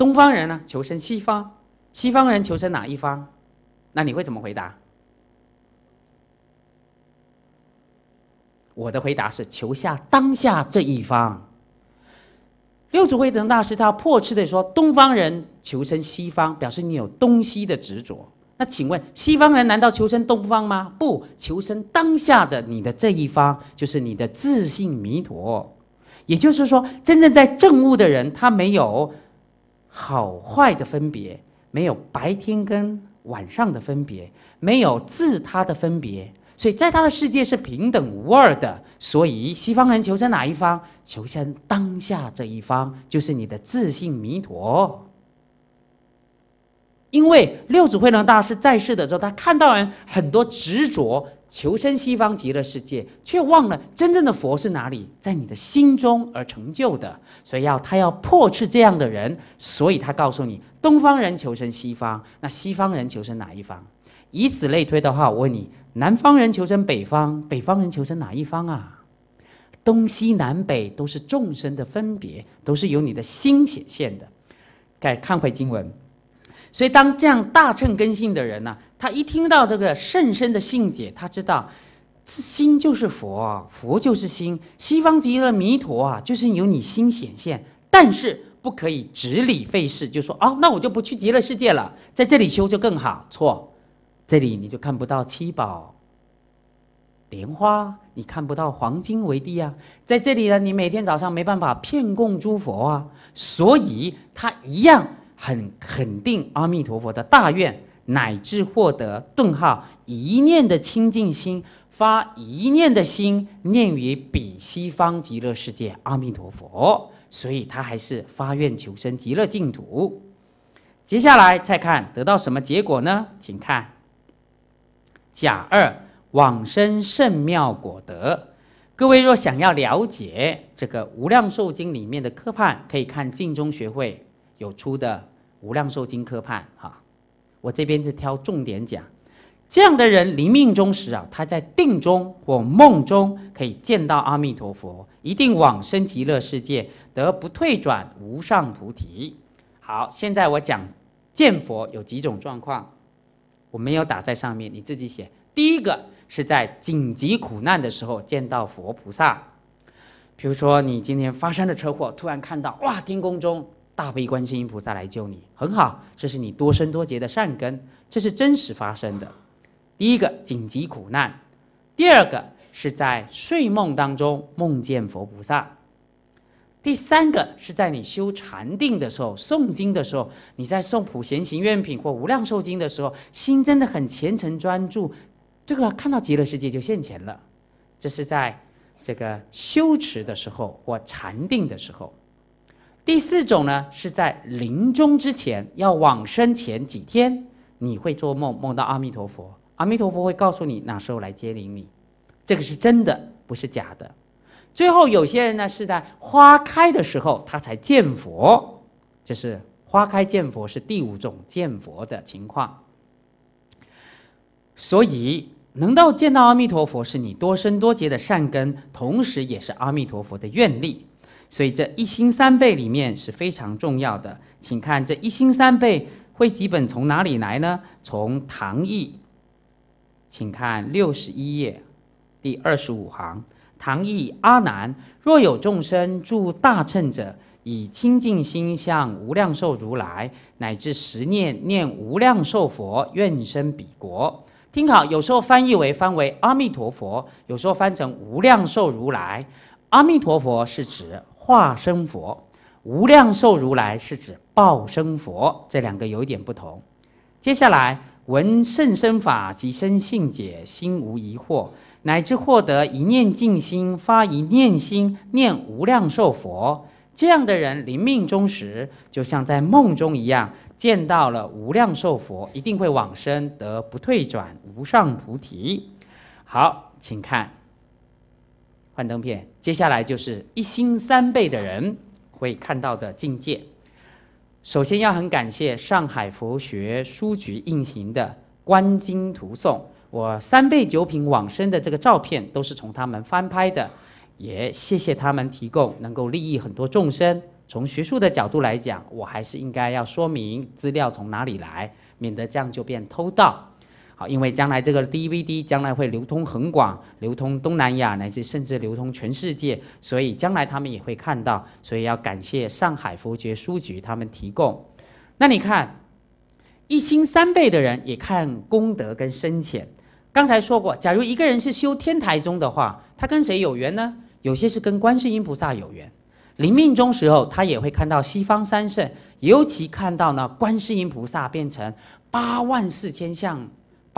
东方人呢，求生西方；西方人求生哪一方？那你会怎么回答？我的回答是：求下当下这一方。六祖慧能大师他破斥的说：“东方人求生西方，表示你有东西的执着。那请问，西方人难道求生东方吗？不，求生当下的你的这一方，就是你的自信弥陀。也就是说，真正在政悟的人，他没有。”好坏的分别没有，白天跟晚上的分别没有，自他的分别，所以在他的世界是平等无二的。所以西方人求生哪一方？求生当下这一方，就是你的自信弥陀。因为六祖慧能大师在世的时候，他看到人很多执着。求生西方极乐世界，却忘了真正的佛是哪里，在你的心中而成就的。所以要他要破斥这样的人，所以他告诉你：东方人求生西方，那西方人求生哪一方？以此类推的话，我问你：南方人求生北方，北方人求生哪一方啊？东西南北都是众生的分别，都是由你的心显现的。该看回经文，所以当这样大乘根性的人呢？他一听到这个甚深的信解，他知道，心就是佛，佛就是心，西方极乐弥陀啊，就是由你心显现。但是不可以执理废事，就说啊，那我就不去极乐世界了，在这里修就更好。错，这里你就看不到七宝莲花，你看不到黄金为地啊，在这里呢，你每天早上没办法骗供诸佛啊，所以他一样很肯定阿弥陀佛的大愿。乃至获得顿号一念的清净心，发一念的心念于彼西方极乐世界，阿弥陀佛。所以他还是发愿求生极乐净土。接下来再看得到什么结果呢？请看甲二往生甚妙果德。各位若想要了解这个《无量寿经》里面的科判，可以看净宗学会有出的《无量寿经》科判哈。我这边是挑重点讲，这样的人临命终时啊，他在定中或梦中可以见到阿弥陀佛，一定往生极乐世界，得不退转无上菩提。好，现在我讲见佛有几种状况，我没有打在上面，你自己写。第一个是在紧急苦难的时候见到佛菩萨，比如说你今天发生了车祸，突然看到哇，天空中。大悲观世音菩萨来救你，很好，这是你多生多劫的善根，这是真实发生的。第一个紧急苦难，第二个是在睡梦当中梦见佛菩萨，第三个是在你修禅定的时候、诵经的时候，你在诵《普贤行愿品》或《无量寿经》的时候，心真的很虔诚专注，这个看到极乐世界就现前了。这是在这个修持的时候或禅定的时候。第四种呢，是在临终之前，要往生前几天，你会做梦，梦到阿弥陀佛，阿弥陀佛会告诉你哪时候来接领你，这个是真的，不是假的。最后有些人呢，是在花开的时候他才见佛，这是花开见佛是第五种见佛的情况。所以能到见到阿弥陀佛，是你多生多劫的善根，同时也是阿弥陀佛的愿力。所以这一心三倍里面是非常重要的。请看这一心三倍会基本从哪里来呢？从唐译，请看六十一页，第二十五行：“唐译阿难，若有众生住大乘者，以清净心向无量寿如来，乃至十念念无量寿佛，愿生彼国。听好，有时候翻译为翻为阿弥陀佛，有时候翻成无量寿如来。阿弥陀佛是指。”化身佛，无量寿如来是指报身佛，这两个有一点不同。接下来，闻甚深法及生性解，心无疑惑，乃至获得一念净心，发一念心念无量寿佛。这样的人临命终时，就像在梦中一样见到了无量寿佛，一定会往生得不退转无上菩提。好，请看。幻灯片，接下来就是一心三倍的人会看到的境界。首先要很感谢上海佛学书局印行的《观经图颂》，我三倍九品往生的这个照片都是从他们翻拍的，也谢谢他们提供，能够利益很多众生。从学术的角度来讲，我还是应该要说明资料从哪里来，免得这样就变偷盗。好，因为将来这个 DVD 将来会流通很广，流通东南亚乃至甚至流通全世界，所以将来他们也会看到，所以要感谢上海佛觉书局他们提供。那你看，一心三倍的人也看功德跟深浅。刚才说过，假如一个人是修天台宗的话，他跟谁有缘呢？有些是跟观世音菩萨有缘。临命终时候，他也会看到西方三圣，尤其看到呢观世音菩萨变成八万四千相。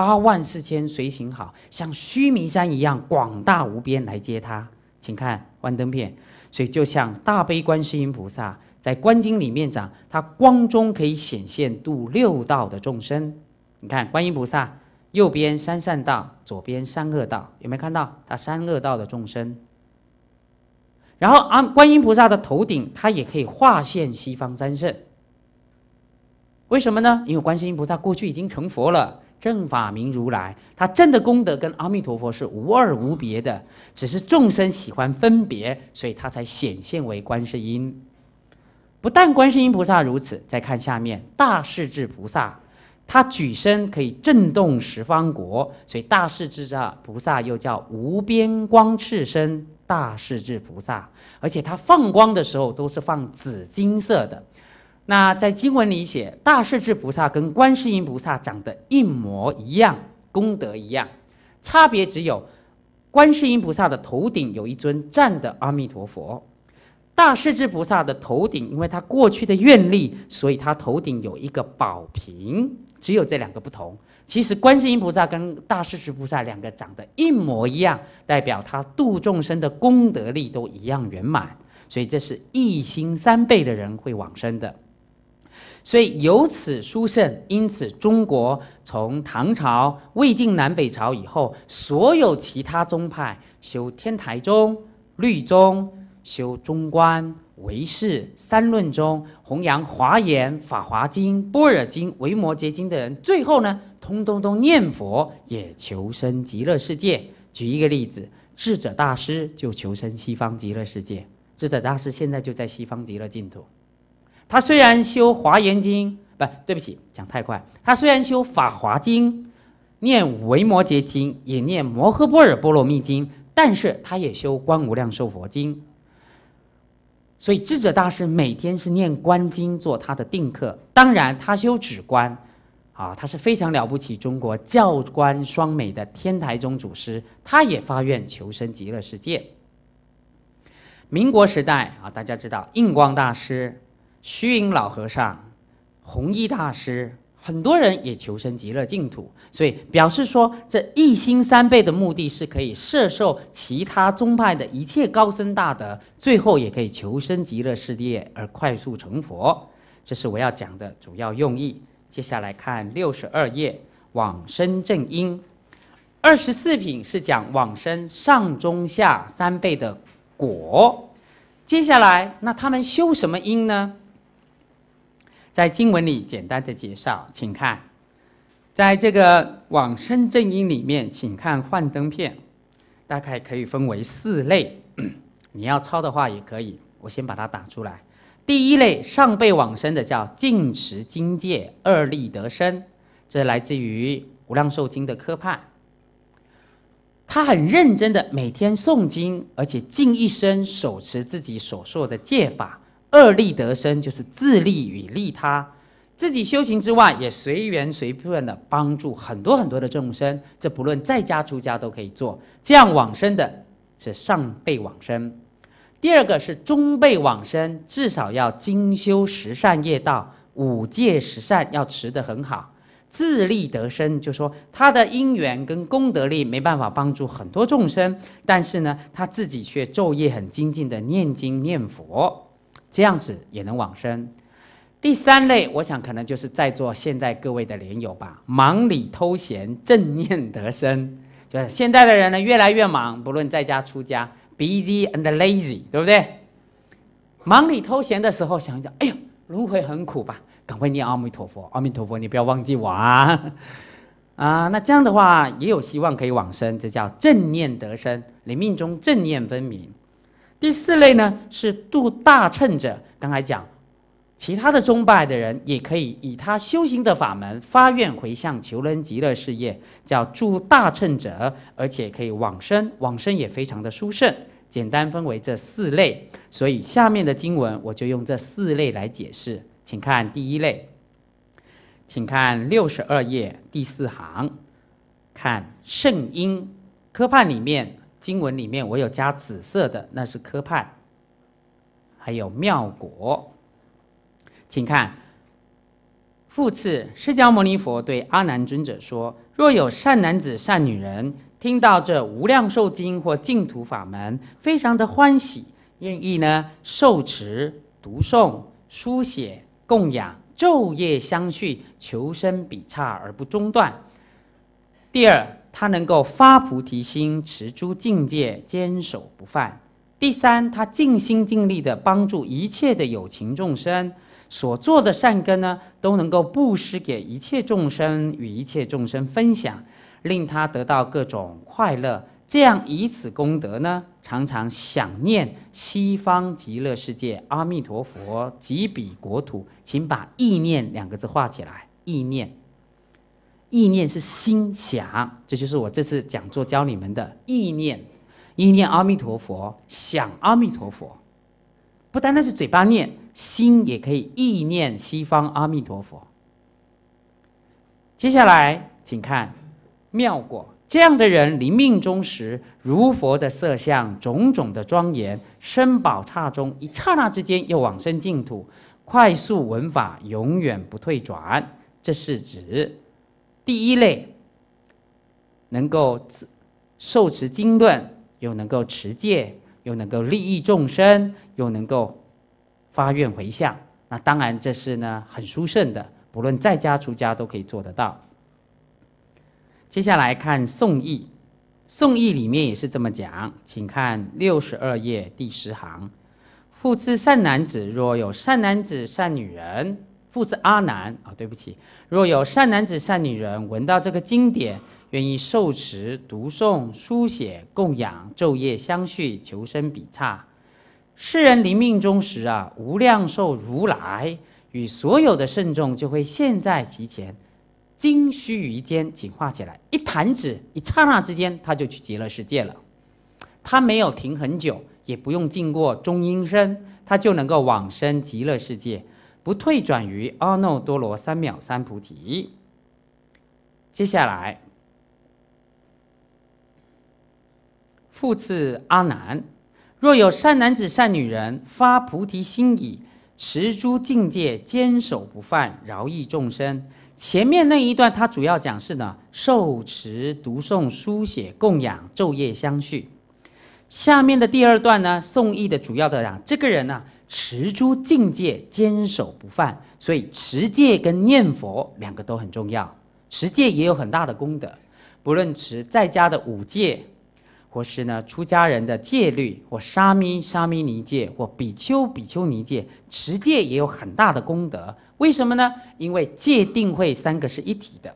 八万四千随行，好像须弥山一样广大无边，来接他，请看幻灯片。所以，就像大悲观世音菩萨在《观经》里面讲，他光中可以显现度六道的众生。你看观音菩萨右边三善道，左边三恶道，有没有看到他三恶道的众生？然后啊，观音菩萨的头顶，他也可以化现西方三圣。为什么呢？因为观世音菩萨过去已经成佛了。正法名如来，他正的功德跟阿弥陀佛是无二无别的，只是众生喜欢分别，所以他才显现为观世音。不但观世音菩萨如此，再看下面大势至菩萨，他举身可以震动十方国，所以大势至菩萨又叫无边光赤身大势至菩萨，而且他放光的时候都是放紫金色的。那在经文里写，大势至菩萨跟观世音菩萨长得一模一样，功德一样，差别只有观世音菩萨的头顶有一尊站的阿弥陀佛，大势至菩萨的头顶，因为他过去的愿力，所以他头顶有一个宝瓶，只有这两个不同。其实观世音菩萨跟大势至菩萨两个长得一模一样，代表他度众生的功德力都一样圆满，所以这是一心三倍的人会往生的。所以由此书胜，因此中国从唐朝、魏晋南北朝以后，所有其他宗派修天台宗、律宗、修中观、唯识、三论宗，弘扬华严、法华经、般若经、维摩诘经的人，最后呢，通通都念佛，也求生极乐世界。举一个例子，智者大师就求生西方极乐世界。智者大师现在就在西方极乐净土。他虽然修《华严经》，不，对不起，讲太快。他虽然修《法华经》，念《维摩诘经》，也念《摩诃波若波罗蜜经》，但是他也修《观无量寿佛经》。所以智者大师每天是念观经做他的定课。当然，他修止观，啊，他是非常了不起，中国教官双美的天台宗祖师，他也发愿求生极乐世界。民国时代啊，大家知道印光大师。虚云老和尚、弘一大师，很多人也求生极乐净土，所以表示说，这一心三倍的目的，是可以摄受其他宗派的一切高僧大德，最后也可以求生极乐世界而快速成佛。这是我要讲的主要用意。接下来看六十二页往生正因，二十四品是讲往生上中下三倍的果。接下来，那他们修什么因呢？在经文里简单的介绍，请看，在这个往生正因里面，请看幻灯片，大概可以分为四类，你要抄的话也可以，我先把它打出来。第一类上辈往生的叫净持经戒二力得生，这来自于无量寿经的科判。他很认真的每天诵经，而且尽一生手持自己所说的戒法。二利得生就是自利与利他，自己修行之外，也随缘随份的帮助很多很多的众生。这不论在家出家都可以做。这样往生的是上辈往生。第二个是中辈往生，至少要精修十善业道，五戒十善要持得很好。自利得生，就说他的因缘跟功德力没办法帮助很多众生，但是呢，他自己却昼夜很精进的念经念佛。这样子也能往生。第三类，我想可能就是在座现在各位的莲友吧，忙里偷闲，正念得生。就是现在的人呢，越来越忙，不论在家出家，busy and lazy，对不对？忙里偷闲的时候，想一想，哎呦，轮回很苦吧，赶快念阿弥陀佛，阿弥陀佛，你不要忘记我啊！啊，那这样的话也有希望可以往生，这叫正念得生，你命中正念分明。第四类呢是度大乘者，刚才讲，其他的宗拜的人也可以以他修行的法门发愿回向求人极乐事业，叫度大乘者，而且可以往生，往生也非常的殊胜。简单分为这四类，所以下面的经文我就用这四类来解释，请看第一类，请看六十二页第四行，看圣音科判里面。经文里面我有加紫色的，那是科判，还有妙果，请看。复次，释迦牟尼佛对阿难尊者说：若有善男子、善女人，听到这无量寿经或净土法门，非常的欢喜，愿意呢受持、读诵、书写、供养，昼夜相续，求生彼刹而不中断。第二。他能够发菩提心，持诸境界，坚守不犯。第三，他尽心尽力地帮助一切的有情众生，所做的善根呢，都能够布施给一切众生，与一切众生分享，令他得到各种快乐。这样以此功德呢，常常想念西方极乐世界阿弥陀佛及彼国土，请把“意念”两个字画起来，意念。意念是心想，这就是我这次讲座教你们的意念。意念阿弥陀佛，想阿弥陀佛，不单单是嘴巴念，心也可以意念西方阿弥陀佛。接下来，请看妙果这样的人临命终时，如佛的色相，种种的庄严，身宝刹中一刹那之间又往生净土，快速闻法，永远不退转。这是指。第一类，能够受持经论，又能够持戒，又能够利益众生，又能够发愿回向。那当然这是呢很殊胜的，不论在家出家都可以做得到。接下来看《宋义》，《宋义》里面也是这么讲，请看六十二页第十行：“复次善男子，若有善男子、善女人。”父子阿难啊，对不起。若有善男子、善女人闻到这个经典，愿意受持、读诵、书写、供养、昼夜相续、求生比刹。世人临命终时啊，无量寿如来与所有的圣众就会现在其前，经须臾间净化起来，一弹指一刹那之间，他就去极乐世界了。他没有停很久，也不用经过中阴身，他就能够往生极乐世界。不退转于阿耨多罗三藐三菩提。接下来，复次阿难：若有善男子、善女人，发菩提心已，持诸境界，坚守不犯，饶益众生。前面那一段，他主要讲是呢，受持、读诵、书写、供养、昼夜相续。下面的第二段呢，宋义的主要的讲，这个人呢。持诸境界坚守不犯，所以持戒跟念佛两个都很重要。持戒也有很大的功德，不论持在家的五戒，或是呢出家人的戒律，或沙弥、沙弥尼戒，或比丘、比丘尼戒，持戒也有很大的功德。为什么呢？因为戒定慧三个是一体的，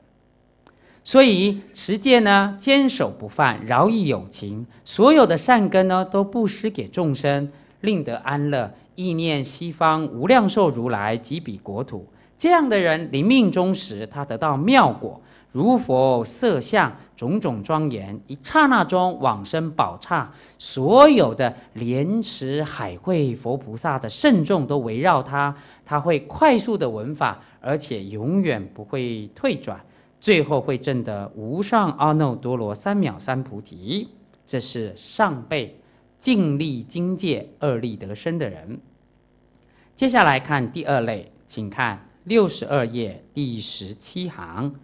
所以持戒呢坚守不犯，饶益有情，所有的善根呢都布施给众生，令得安乐。意念西方无量寿如来及彼国土，这样的人临命终时，他得到妙果，如佛色相种种庄严，一刹那中往生宝刹，所有的莲池海会佛菩萨的圣众都围绕他，他会快速的闻法，而且永远不会退转，最后会证得无上阿耨多罗三藐三菩提。这是上辈。净力精戒，二力得生的人。接下来看第二类，请看六十二页第十七行，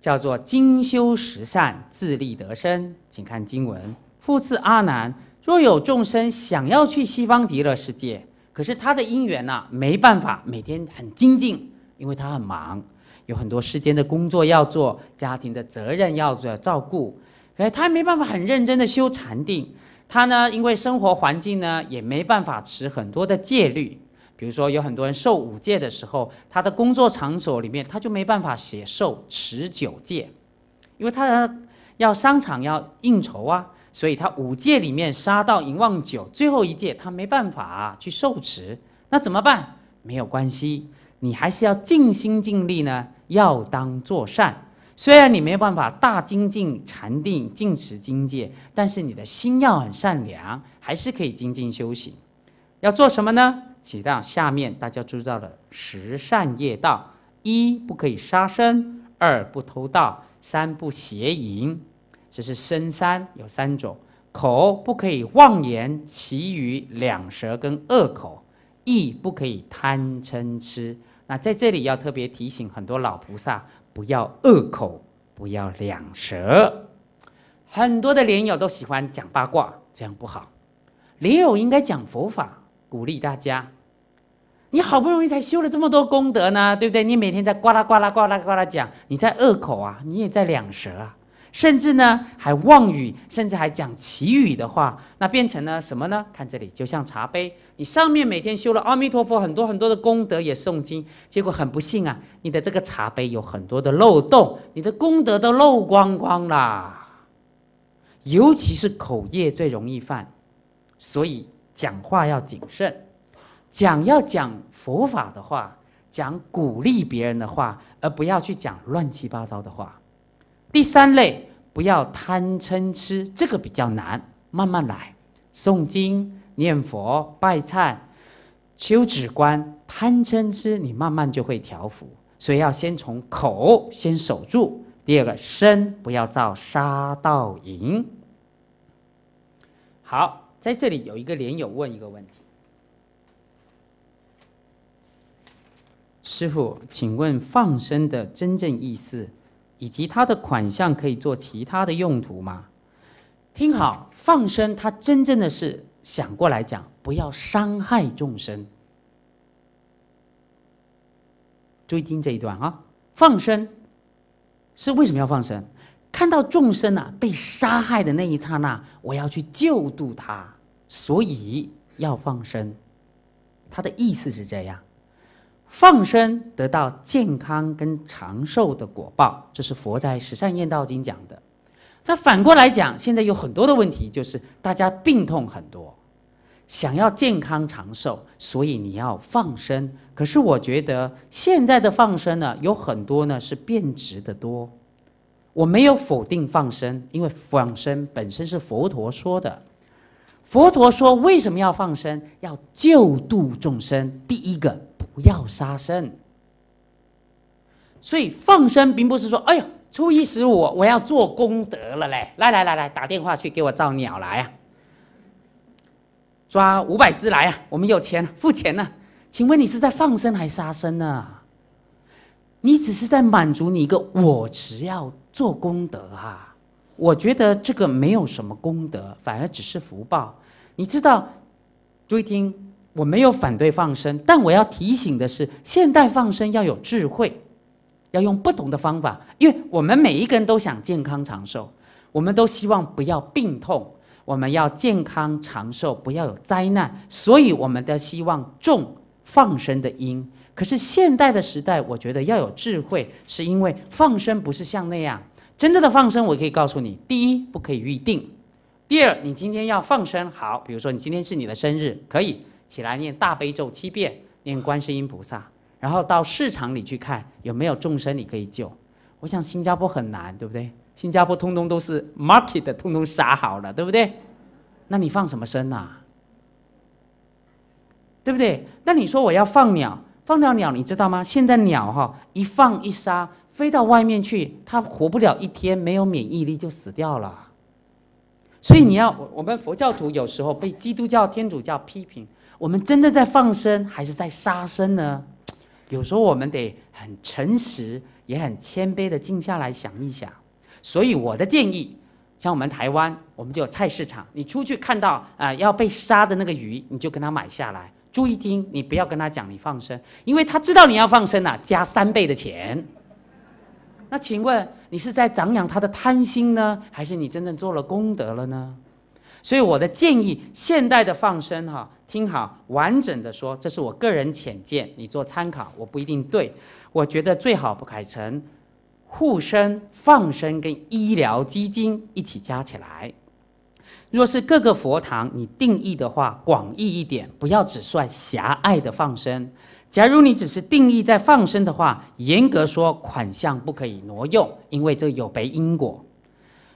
叫做精修十善，自力得生。请看经文：复次阿难，若有众生想要去西方极乐世界，可是他的因缘呢，没办法每天很精进，因为他很忙，有很多世间的工作要做，家庭的责任要做照顾，哎，他没办法很认真的修禅定。他呢，因为生活环境呢，也没办法持很多的戒律。比如说，有很多人受五戒的时候，他的工作场所里面他就没办法写受持九戒，因为他要商场要应酬啊，所以他五戒里面杀到银旺酒，最后一戒他没办法去受持，那怎么办？没有关系，你还是要尽心尽力呢，要当作善。虽然你没有办法大精进禅定尽持精戒，但是你的心要很善良，还是可以精进修行。要做什么呢？请到下面大家知道的十善业道：一不可以杀生，二不偷盗，三不邪淫。这是身三有三种，口不可以妄言，其余两舌跟恶口；意不可以贪嗔痴。那在这里要特别提醒很多老菩萨。不要恶口，不要两舌。很多的莲友都喜欢讲八卦，这样不好。莲友应该讲佛法，鼓励大家。你好不容易才修了这么多功德呢，对不对？你每天在呱啦呱啦呱啦呱啦讲，你在恶口啊，你也在两舌啊。甚至呢，还妄语，甚至还讲奇语的话，那变成了什么呢？看这里，就像茶杯，你上面每天修了阿弥陀佛很多很多的功德，也诵经，结果很不幸啊，你的这个茶杯有很多的漏洞，你的功德都漏光光啦。尤其是口业最容易犯，所以讲话要谨慎，讲要讲佛法的话，讲鼓励别人的话，而不要去讲乱七八糟的话。第三类，不要贪嗔痴，这个比较难，慢慢来，诵经、念佛、拜忏、求止观，贪嗔痴你慢慢就会调伏。所以要先从口先守住。第二个身，不要造杀盗淫。好，在这里有一个莲友问一个问题：师傅，请问放生的真正意思？以及他的款项可以做其他的用途吗？听好，放生，他真正的是想过来讲，不要伤害众生。注意听这一段啊，放生是为什么要放生？看到众生啊被杀害的那一刹那，我要去救度他，所以要放生。他的意思是这样。放生得到健康跟长寿的果报，这是佛在十善业道经讲的。那反过来讲，现在有很多的问题，就是大家病痛很多，想要健康长寿，所以你要放生。可是我觉得现在的放生呢，有很多呢是变质的多。我没有否定放生，因为放生本身是佛陀说的。佛陀说为什么要放生？要救度众生。第一个。不要杀生，所以放生并不是说，哎呦，初一十五我要做功德了嘞！来来来来，打电话去给我造鸟来啊，抓五百只来啊！我们有钱付钱呢，请问你是在放生还是杀生呢？你只是在满足你一个我只要做功德哈，我觉得这个没有什么功德，反而只是福报。你知道，注意听。我没有反对放生，但我要提醒的是，现代放生要有智慧，要用不同的方法。因为我们每一个人都想健康长寿，我们都希望不要病痛，我们要健康长寿，不要有灾难，所以我们都希望种放生的因。可是现代的时代，我觉得要有智慧，是因为放生不是像那样。真正的放生，我可以告诉你：第一，不可以预定；第二，你今天要放生，好，比如说你今天是你的生日，可以。起来念大悲咒七遍，念观世音菩萨，然后到市场里去看有没有众生你可以救。我想新加坡很难，对不对？新加坡通通都是 market，通通杀好了，对不对？那你放什么生呐？对不对？那你说我要放鸟，放鸟鸟你知道吗？现在鸟哈一放一杀，飞到外面去，它活不了一天，没有免疫力就死掉了。所以你要，我们佛教徒有时候被基督教、天主教批评。我们真的在放生还是在杀生呢？有时候我们得很诚实，也很谦卑的静下来想一想。所以我的建议，像我们台湾，我们就有菜市场，你出去看到啊要被杀的那个鱼，你就跟他买下来。注意听，你不要跟他讲你放生，因为他知道你要放生啊，加三倍的钱。那请问你是在长养他的贪心呢，还是你真正做了功德了呢？所以我的建议，现代的放生哈。听好，完整的说，这是我个人浅见，你做参考，我不一定对。我觉得最好不改成，护身、放生跟医疗基金一起加起来。若是各个佛堂你定义的话，广义一点，不要只算狭隘的放生。假如你只是定义在放生的话，严格说款项不可以挪用，因为这有悖因果。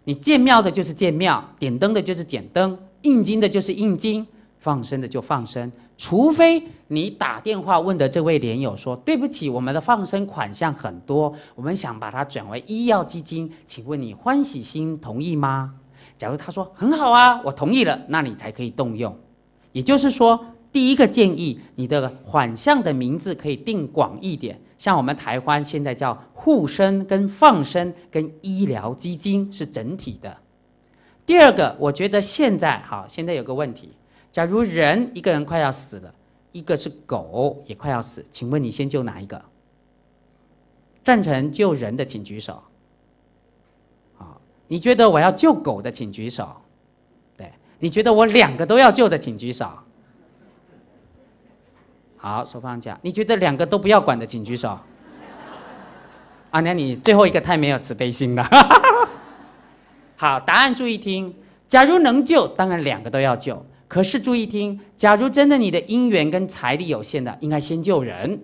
你建庙的就是建庙，点灯的就是点灯，印金的就是印金。放生的就放生，除非你打电话问的这位莲友说：“对不起，我们的放生款项很多，我们想把它转为医药基金，请问你欢喜心同意吗？”假如他说“很好啊，我同意了”，那你才可以动用。也就是说，第一个建议，你的款项的名字可以定广一点，像我们台湾现在叫护生、跟放生、跟医疗基金是整体的。第二个，我觉得现在好，现在有个问题。假如人一个人快要死了，一个是狗也快要死，请问你先救哪一个？赞成救人的请举手。好，你觉得我要救狗的请举手。对，你觉得我两个都要救的请举手。好，手放下。你觉得两个都不要管的请举手。啊，那你最后一个太没有慈悲心了。好，答案注意听。假如能救，当然两个都要救。可是注意听，假如真的你的姻缘跟财力有限的，应该先救人。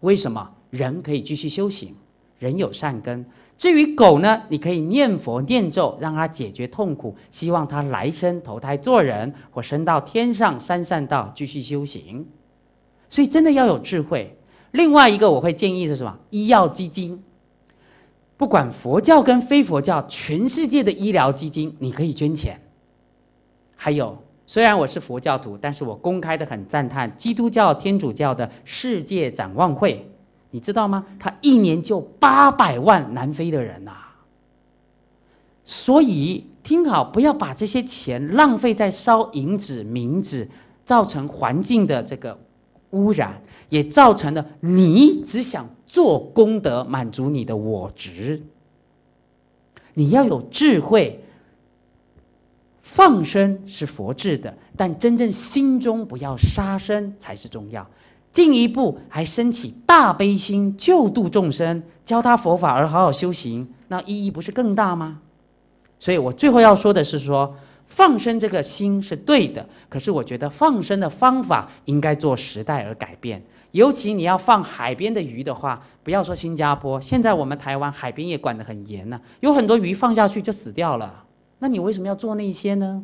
为什么？人可以继续修行，人有善根。至于狗呢，你可以念佛念咒，让它解决痛苦，希望它来生投胎做人或升到天上三善道继续修行。所以真的要有智慧。另外一个我会建议是什么？医药基金，不管佛教跟非佛教，全世界的医疗基金你可以捐钱，还有。虽然我是佛教徒，但是我公开的很赞叹基督教、天主教的世界展望会，你知道吗？他一年就八百万南非的人呐。所以听好，不要把这些钱浪费在烧银纸、冥纸，造成环境的这个污染，也造成了你只想做功德，满足你的我执。你要有智慧。放生是佛制的，但真正心中不要杀生才是重要。进一步还升起大悲心，救度众生，教他佛法而好好修行，那意义不是更大吗？所以我最后要说的是，说放生这个心是对的，可是我觉得放生的方法应该做时代而改变。尤其你要放海边的鱼的话，不要说新加坡，现在我们台湾海边也管得很严呢，有很多鱼放下去就死掉了。那你为什么要做那些呢？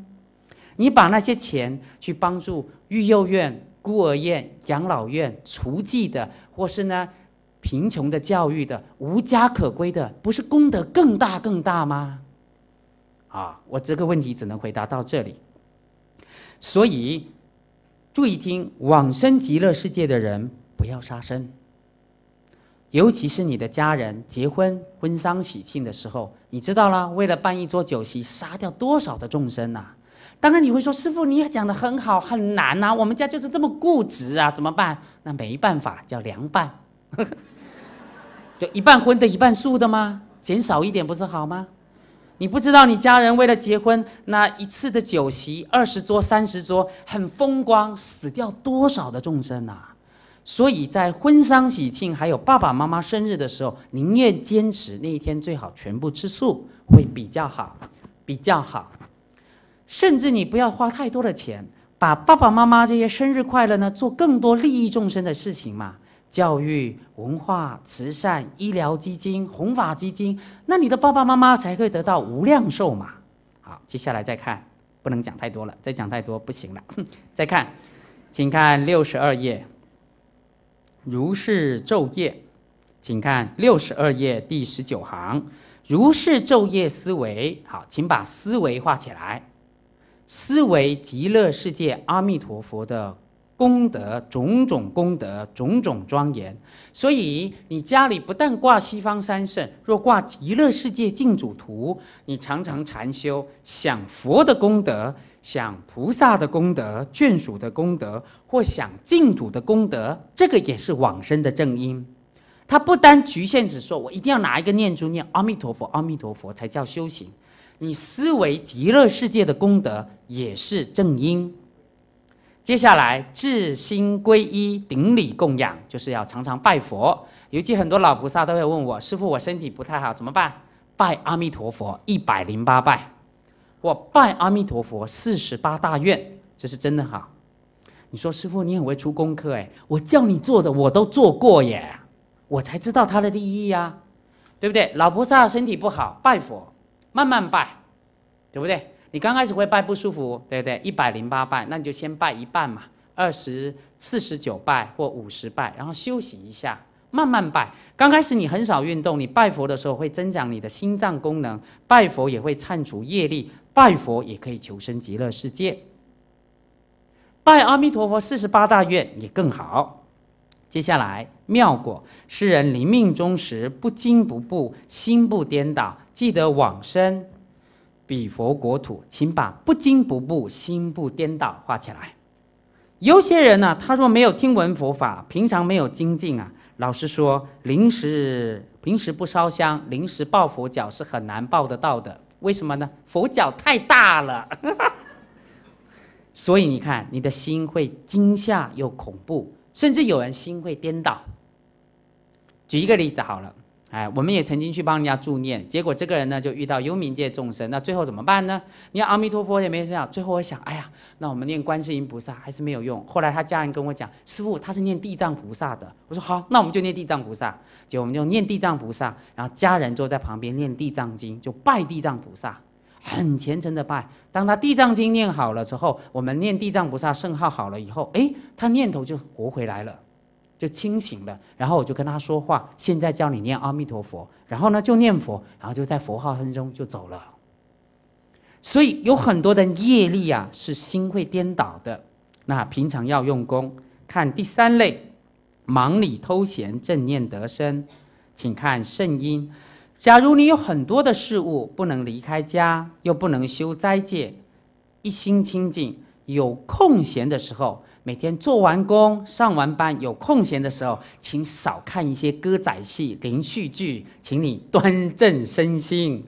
你把那些钱去帮助育幼院、孤儿院、养老院、厨妓的，或是呢贫穷的、教育的、无家可归的，不是功德更大更大吗？啊，我这个问题只能回答到这里。所以，注意听，往生极乐世界的人不要杀生。尤其是你的家人结婚、婚丧喜庆的时候，你知道啦？为了办一桌酒席，杀掉多少的众生呐？当然你会说，师傅，你讲的很好，很难呐。我们家就是这么固执啊，怎么办？那没办法，叫凉拌，就一半荤的，一半素的吗？减少一点不是好吗？你不知道你家人为了结婚那一次的酒席，二十桌、三十桌，很风光，死掉多少的众生呐？所以在婚丧喜庆，还有爸爸妈妈生日的时候，宁愿坚持那一天最好全部吃素会比较好，比较好。甚至你不要花太多的钱，把爸爸妈妈这些生日快乐呢，做更多利益众生的事情嘛，教育、文化、慈善、医疗基金、弘法基金，那你的爸爸妈妈才会得到无量寿嘛。好，接下来再看，不能讲太多了，再讲太多不行了。再看，请看六十二页。如是昼夜，请看六十二页第十九行。如是昼夜思维，好，请把思维画起来。思维极乐世界阿弥陀佛的功德，种种功德，种种庄严。所以你家里不但挂西方三圣，若挂极乐世界净土图，你常常禅修，想佛的功德。想菩萨的功德、眷属的功德，或想净土的功德，这个也是往生的正因。他不单局限只说，我一定要拿一个念珠念阿弥陀佛、阿弥陀佛才叫修行。你思维极乐世界的功德也是正因。接下来，至心皈依、顶礼供养，就是要常常拜佛。尤其很多老菩萨都会问我：“师父，我身体不太好，怎么办？”拜阿弥陀佛一百零八拜。我拜阿弥陀佛四十八大愿，这是真的好。你说师傅，你很会出功课哎，我叫你做的我都做过耶，我才知道它的利益呀，对不对？老菩萨身体不好，拜佛慢慢拜，对不对？你刚开始会拜不舒服，对不对？一百零八拜，那你就先拜一半嘛，二十、四十九拜或五十拜，然后休息一下，慢慢拜。刚开始你很少运动，你拜佛的时候会增长你的心脏功能，拜佛也会忏除业力。拜佛也可以求生极乐世界，拜阿弥陀佛四十八大愿也更好。接下来妙果，世人临命终时不惊不怖，心不颠倒，记得往生彼佛国土。请把不惊不怖、心不颠倒画起来。有些人呢，他若没有听闻佛法，平常没有精进啊，老实说，临时平时不烧香，临时抱佛脚是很难抱得到的。为什么呢？佛脚太大了，所以你看，你的心会惊吓又恐怖，甚至有人心会颠倒。举一个例子好了。哎，我们也曾经去帮人家助念，结果这个人呢就遇到幽冥界众生，那最后怎么办呢？念阿弥陀佛也没事啊。最后我想，哎呀，那我们念观世音菩萨还是没有用。后来他家人跟我讲，师傅他是念地藏菩萨的。我说好，那我们就念地藏菩萨。结果我们就念地藏菩萨，然后家人坐在旁边念地藏经，就拜地藏菩萨，很虔诚的拜。当他地藏经念好了之后，我们念地藏菩萨圣号好了以后，哎，他念头就活回来了。就清醒了，然后我就跟他说话，现在教你念阿弥陀佛，然后呢就念佛，然后就在佛号声中就走了。所以有很多的业力啊，是心会颠倒的。那平常要用功，看第三类，忙里偷闲正念得生，请看圣音。假如你有很多的事物不能离开家，又不能修斋戒，一心清净，有空闲的时候。每天做完工、上完班，有空闲的时候，请少看一些歌仔戏、连续剧，请你端正身心，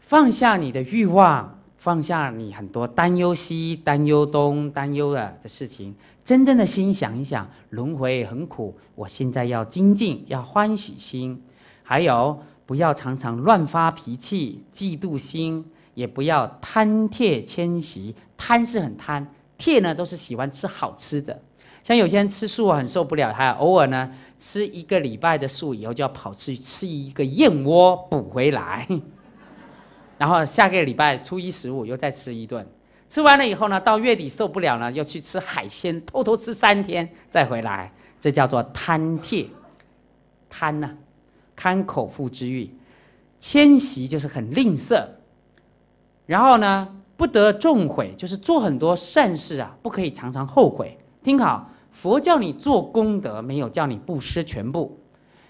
放下你的欲望，放下你很多担忧西、担忧东、担忧了的事情，真正的心想一想，轮回很苦，我现在要精进，要欢喜心，还有不要常常乱发脾气、嫉妒心，也不要贪贴迁徙，贪是很贪。餮呢，都是喜欢吃好吃的，像有些人吃素很受不了，他偶尔呢吃一个礼拜的素以后，就要跑去吃一个燕窝补回来，然后下个礼拜初一十五又再吃一顿，吃完了以后呢，到月底受不了了，又去吃海鲜，偷偷吃三天再回来，这叫做贪餮，贪呢，贪口腹之欲，迁徙就是很吝啬，然后呢。不得重悔，就是做很多善事啊，不可以常常后悔。听好，佛教你做功德，没有叫你不施全部。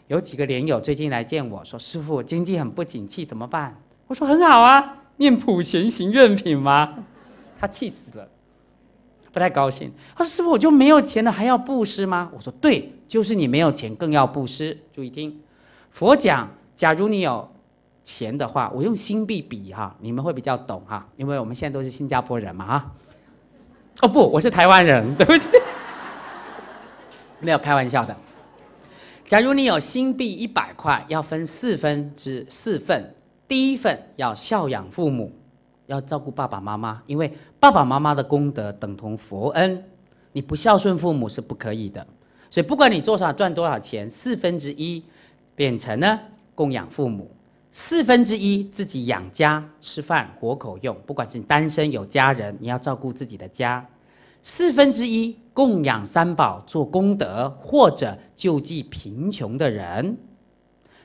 有几个莲友最近来见我说：“师傅，经济很不景气，怎么办？”我说：“很好啊，念普贤行愿品吗？”他气死了，不太高兴。他说：“师傅，我就没有钱了，还要布施吗？”我说：“对，就是你没有钱更要布施。注意听，佛讲，假如你有。”钱的话，我用新币比哈，你们会比较懂哈，因为我们现在都是新加坡人嘛哈。哦不，我是台湾人，对不起，没有开玩笑的。假如你有新币一百块，要分四分之四份，第一份要孝养父母，要照顾爸爸妈妈，因为爸爸妈妈的功德等同佛恩，你不孝顺父母是不可以的。所以不管你做啥赚多少钱，四分之一变成呢供养父母。四分之一自己养家吃饭活口用，不管是单身有家人，你要照顾自己的家；四分之一供养三宝做功德或者救济贫穷的人；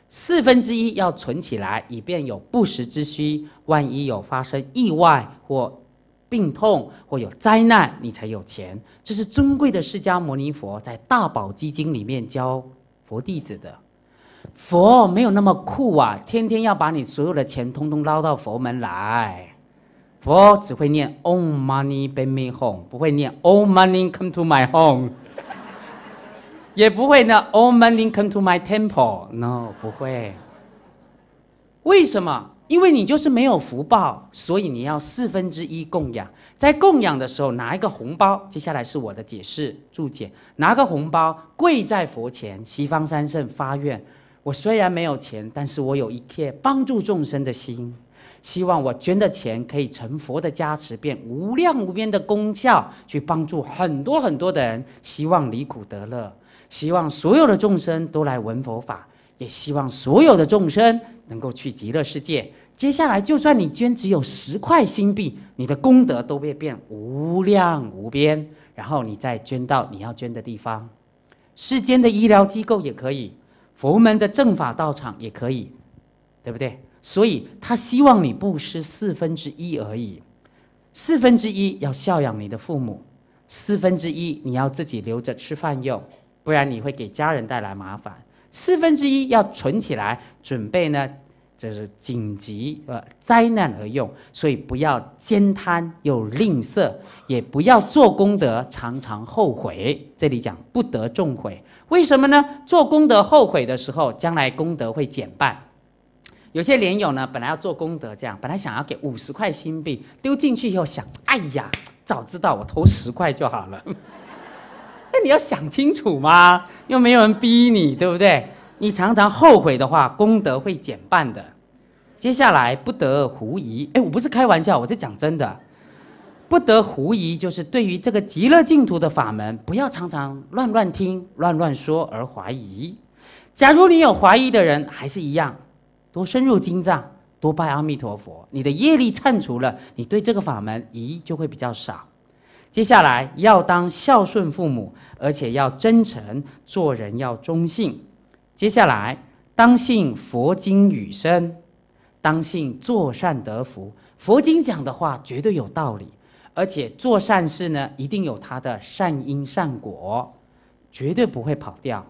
四分之一要存起来，以便有不时之需，万一有发生意外或病痛或有灾难，你才有钱。这是尊贵的释迦牟尼佛在《大宝积经》里面教佛弟子的。佛没有那么酷啊，天天要把你所有的钱通通捞到佛门来。佛只会念 Om money bring me home，不会念 Om money come to my home，也不会呢 All money come to my temple。No，不会。为什么？因为你就是没有福报，所以你要四分之一供养。在供养的时候拿一个红包，接下来是我的解释注解，拿个红包跪在佛前，西方三圣发愿。我虽然没有钱，但是我有一颗帮助众生的心，希望我捐的钱可以成佛的加持，变无量无边的功效，去帮助很多很多的人，希望离苦得乐，希望所有的众生都来闻佛法，也希望所有的众生能够去极乐世界。接下来，就算你捐只有十块新币，你的功德都会变无量无边，然后你再捐到你要捐的地方，世间的医疗机构也可以。佛门的正法道场也可以，对不对？所以他希望你布施四分之一而已，四分之一要孝养你的父母，四分之一你要自己留着吃饭用，不然你会给家人带来麻烦。四分之一要存起来，准备呢。这是紧急呃灾难而用，所以不要兼贪又吝啬，也不要做功德，常常后悔。这里讲不得重悔，为什么呢？做功德后悔的时候，将来功德会减半。有些莲友呢，本来要做功德，这样本来想要给五十块新币，丢进去以后想，哎呀，早知道我投十块就好了。那你要想清楚嘛，又没有人逼你，对不对？你常常后悔的话，功德会减半的。接下来不得狐疑。哎，我不是开玩笑，我是讲真的。不得狐疑，就是对于这个极乐净土的法门，不要常常乱乱听、乱乱说而怀疑。假如你有怀疑的人，还是一样，多深入经藏，多拜阿弥陀佛，你的业力忏除了，你对这个法门疑就会比较少。接下来要当孝顺父母，而且要真诚做人，要忠信。接下来，当信佛经语声，当信作善得福。佛经讲的话绝对有道理，而且做善事呢，一定有他的善因善果，绝对不会跑掉。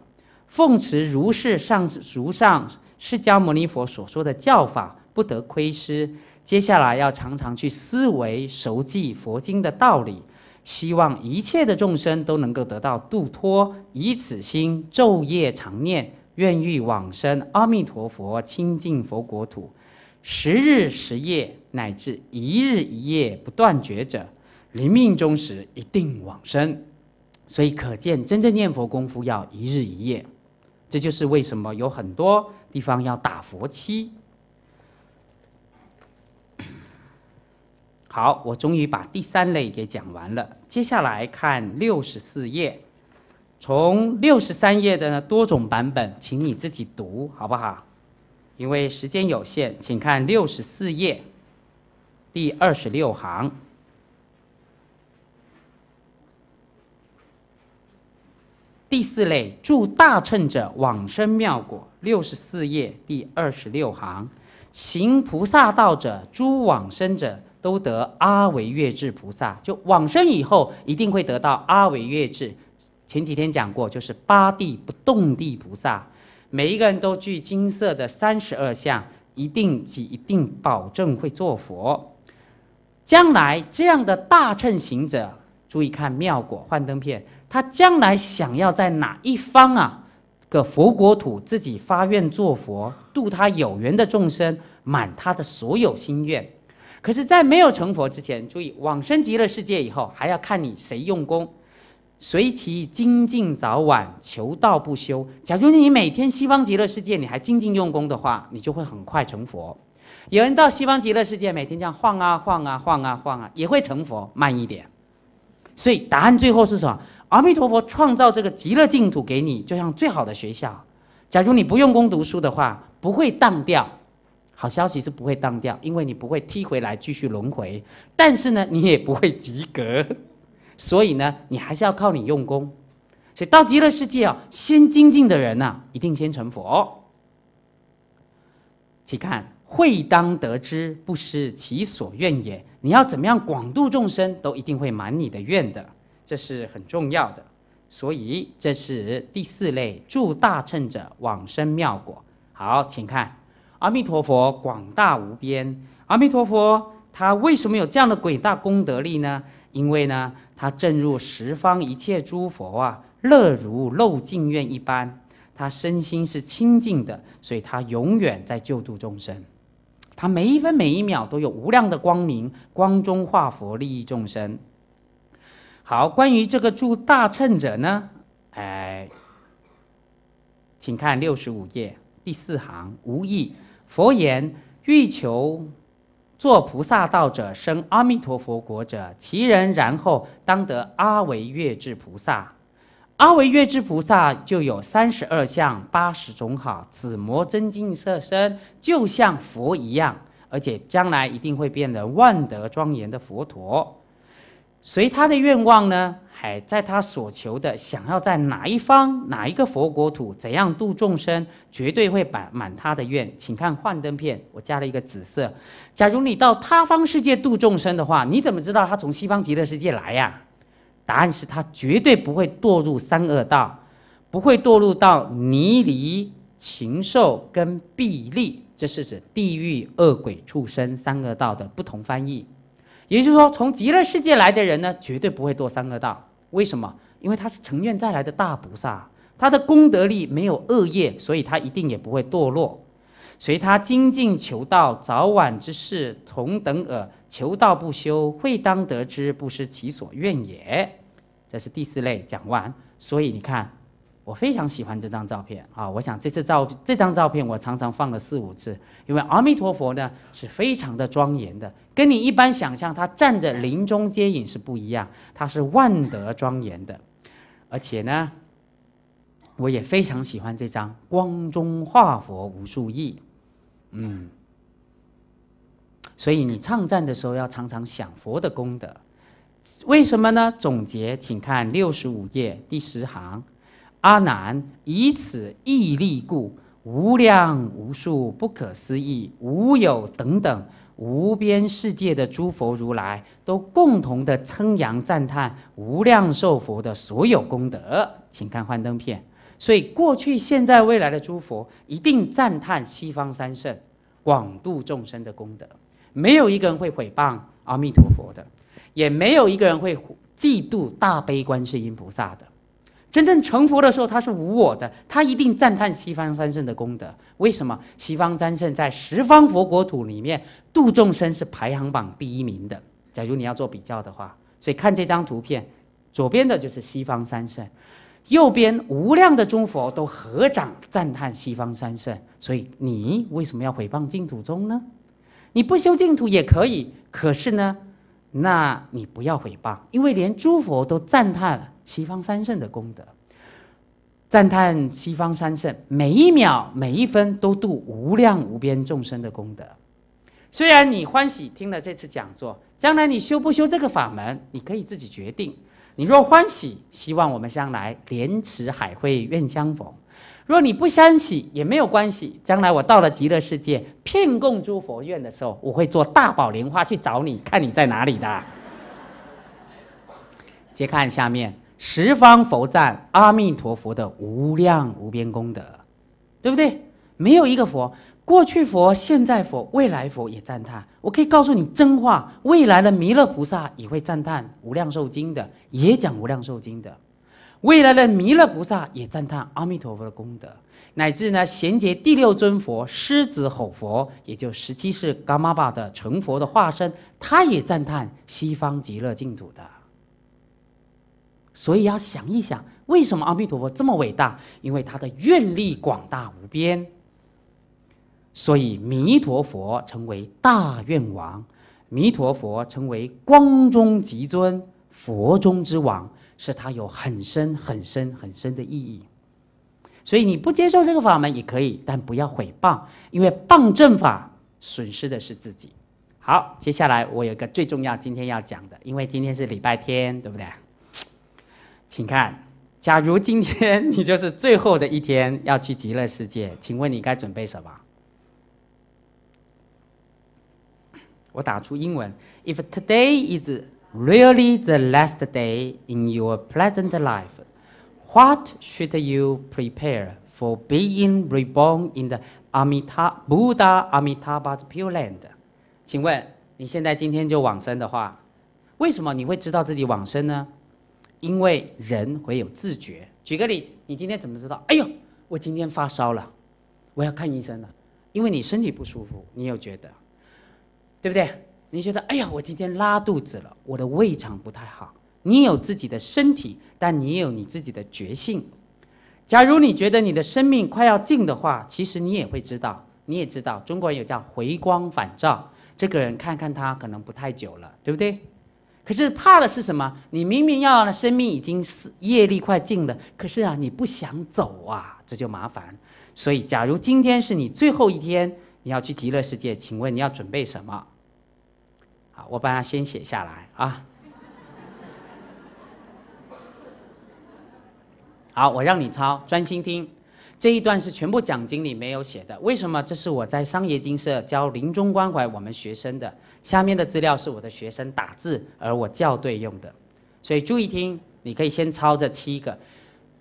奉持如是上如上释迦牟尼佛所说的教法，不得亏失。接下来要常常去思维熟记佛经的道理，希望一切的众生都能够得到度脱。以此心昼夜常念。愿欲往生阿弥陀佛清净佛国土，十日十夜乃至一日一夜不断绝者，临命终时一定往生。所以可见，真正念佛功夫要一日一夜。这就是为什么有很多地方要打佛七。好，我终于把第三类给讲完了。接下来看六十四页。从六十三页的多种版本，请你自己读好不好？因为时间有限，请看六十四页第二十六行。第四类助大乘者往生妙果，六十四页第二十六行，行菩萨道者，诸往生者都得阿维月智菩萨，就往生以后一定会得到阿维月智。前几天讲过，就是八地不动地菩萨，每一个人都具金色的三十二相，一定即一定保证会做佛。将来这样的大乘行者，注意看《妙果幻灯片》，他将来想要在哪一方啊个佛国土自己发愿做佛，度他有缘的众生，满他的所有心愿。可是，在没有成佛之前，注意往生极乐世界以后，还要看你谁用功。随其精进早晚求道不休。假如你每天西方极乐世界，你还精进用功的话，你就会很快成佛。有人到西方极乐世界，每天这样晃啊晃啊晃啊晃啊，也会成佛，慢一点。所以答案最后是什么？阿弥陀佛创造这个极乐净土给你，就像最好的学校。假如你不用功读书的话，不会荡掉。好消息是不会荡掉，因为你不会踢回来继续轮回。但是呢，你也不会及格。所以呢，你还是要靠你用功。所以到极乐世界啊，先精进的人呢，一定先成佛。请看，会当得知，不失其所愿也。你要怎么样广度众生，都一定会满你的愿的，这是很重要的。所以这是第四类助大乘者往生妙果。好，请看，阿弥陀佛广大无边，阿弥陀佛。他为什么有这样的伟大功德力呢？因为呢，他正如十方一切诸佛啊，乐如漏尽愿一般，他身心是清净的，所以他永远在救度众生。他每一分每一秒都有无量的光明，光中化佛，利益众生。好，关于这个助大乘者呢，哎，请看六十五页第四行，无意佛言，欲求。做菩萨道者，生阿弥陀佛国者，其人然后当得阿维月智菩萨。阿维月智菩萨就有三十二相、八十种好，紫魔真净色身，就像佛一样，而且将来一定会变得万德庄严的佛陀。随他的愿望呢？哎，在他所求的，想要在哪一方、哪一个佛国土，怎样度众生，绝对会摆满他的愿。请看幻灯片，我加了一个紫色。假如你到他方世界度众生的话，你怎么知道他从西方极乐世界来呀？答案是他绝对不会堕入三恶道，不会堕入到泥犁、禽兽跟壁立，这是指地狱、恶鬼、畜生三恶道的不同翻译。也就是说，从极乐世界来的人呢，绝对不会堕三恶道。为什么？因为他是成愿再来的大菩萨，他的功德力没有恶业，所以他一定也不会堕落。随他精进求道，早晚之事同等耳。求道不休，会当得之，不失其所愿也。这是第四类讲完。所以你看。我非常喜欢这张照片啊！我想这次照这张照片，我常常放了四五次，因为阿弥陀佛呢是非常的庄严的，跟你一般想象他站着临终接引是不一样，他是万德庄严的。而且呢，我也非常喜欢这张光中化佛无数亿，嗯。所以你唱赞的时候要常常想佛的功德，为什么呢？总结，请看六十五页第十行。阿难以此义力故，无量无数不可思议、无有等等无边世界的诸佛如来，都共同的称扬赞叹无量寿佛的所有功德。请看幻灯片。所以过去、现在、未来的诸佛一定赞叹西方三圣广度众生的功德，没有一个人会毁谤阿弥陀佛的，也没有一个人会嫉妒大悲观世音菩萨的。真正成佛的时候，他是无我的，他一定赞叹西方三圣的功德。为什么？西方三圣在十方佛国土里面度众生是排行榜第一名的。假如你要做比较的话，所以看这张图片，左边的就是西方三圣，右边无量的诸佛都合掌赞叹西方三圣。所以你为什么要毁谤净土宗呢？你不修净土也可以，可是呢，那你不要毁谤，因为连诸佛都赞叹了。西方三圣的功德，赞叹西方三圣，每一秒每一分都度无量无边众生的功德。虽然你欢喜听了这次讲座，将来你修不修这个法门，你可以自己决定。你若欢喜，希望我们将来莲池海会愿相逢；若你不欢喜，也没有关系。将来我到了极乐世界，骗供诸佛院的时候，我会做大宝莲花去找你看你在哪里的。接看下面。十方佛赞阿弥陀佛的无量无边功德，对不对？没有一个佛，过去佛、现在佛、未来佛也赞叹。我可以告诉你真话，未来的弥勒菩萨也会赞叹无量寿经的，也讲无量寿经的。未来的弥勒菩萨也赞叹阿弥陀佛的功德，乃至呢，衔接第六尊佛狮子吼佛，也就十七世伽玛巴的成佛的化身，他也赞叹西方极乐净土的。所以要想一想，为什么阿弥陀佛这么伟大？因为他的愿力广大无边。所以弥陀佛成为大愿王，弥陀佛成为光中极尊佛中之王，是他有很深很深很深的意义。所以你不接受这个法门也可以，但不要毁谤，因为谤正法损失的是自己。好，接下来我有一个最重要今天要讲的，因为今天是礼拜天，对不对？请看，假如今天你就是最后的一天要去极乐世界，请问你该准备什么？我打出英文：If today is really the last day in your p l e a s a n t life, what should you prepare for being reborn in the Amitabha Buddha Amitabha's Pure Land？请问你现在今天就往生的话，为什么你会知道自己往生呢？因为人会有自觉。举个例子，你今天怎么知道？哎呦，我今天发烧了，我要看医生了，因为你身体不舒服，你有觉得，对不对？你觉得，哎呀，我今天拉肚子了，我的胃肠不太好。你有自己的身体，但你有你自己的觉性。假如你觉得你的生命快要尽的话，其实你也会知道，你也知道，中国人有叫回光返照，这个人看看他可能不太久了，对不对？可是怕的是什么？你明明要，生命已经是业力快尽了，可是啊，你不想走啊，这就麻烦。所以，假如今天是你最后一天，你要去极乐世界，请问你要准备什么？好，我把它先写下来啊。好，我让你抄，专心听。这一段是全部讲经里没有写的，为什么？这是我在商业金社教临终关怀我们学生的。下面的资料是我的学生打字，而我校对用的，所以注意听。你可以先抄这七个，